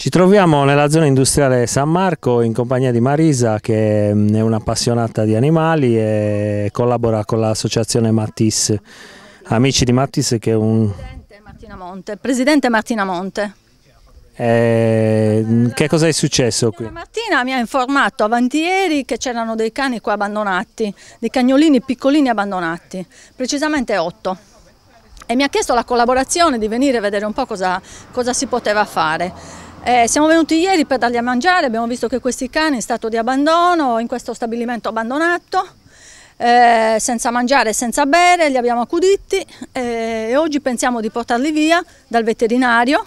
Ci troviamo nella zona industriale San Marco in compagnia di Marisa che mm, è un'appassionata di animali e collabora con l'associazione Matisse, Amici di Matisse che è un... Presidente Martina Monte. Presidente Martina Monte. Eh, mm, che cosa è successo qui? Martina mi ha informato avanti ieri che c'erano dei cani qua abbandonati, dei cagnolini piccolini abbandonati, precisamente otto e mi ha chiesto la collaborazione di venire a vedere un po' cosa, cosa si poteva fare. Eh, siamo venuti ieri per dargli a mangiare, abbiamo visto che questi cani sono in stato di abbandono, in questo stabilimento abbandonato, eh, senza mangiare e senza bere, li abbiamo accuditi eh, e oggi pensiamo di portarli via dal veterinario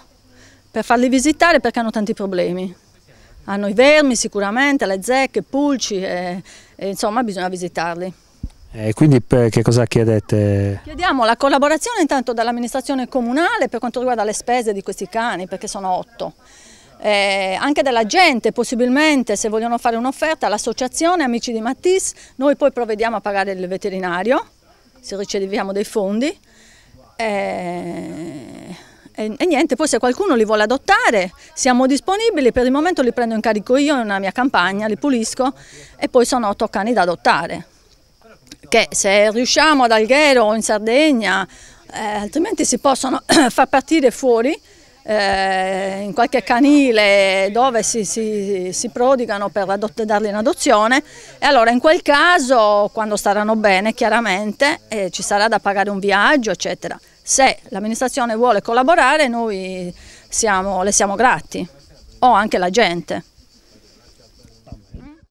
per farli visitare perché hanno tanti problemi. Hanno i vermi sicuramente, le zecche, i pulci, e, eh, e, insomma bisogna visitarli. E eh, quindi che cosa chiedete? Chiediamo la collaborazione intanto dall'amministrazione comunale per quanto riguarda le spese di questi cani, perché sono otto. Eh, anche della gente, possibilmente se vogliono fare un'offerta l'associazione Amici di Matisse, noi poi provvediamo a pagare il veterinario, se riceviamo dei fondi. Eh, e, e, niente, poi se qualcuno li vuole adottare siamo disponibili, per il momento li prendo in carico io, è una mia campagna, li pulisco e poi sono otto cani da adottare che se riusciamo ad Alghero o in Sardegna, eh, altrimenti si possono far partire fuori eh, in qualche canile dove si, si, si prodigano per darli in adozione e allora in quel caso quando staranno bene chiaramente eh, ci sarà da pagare un viaggio eccetera. Se l'amministrazione vuole collaborare noi siamo, le siamo grati o anche la gente.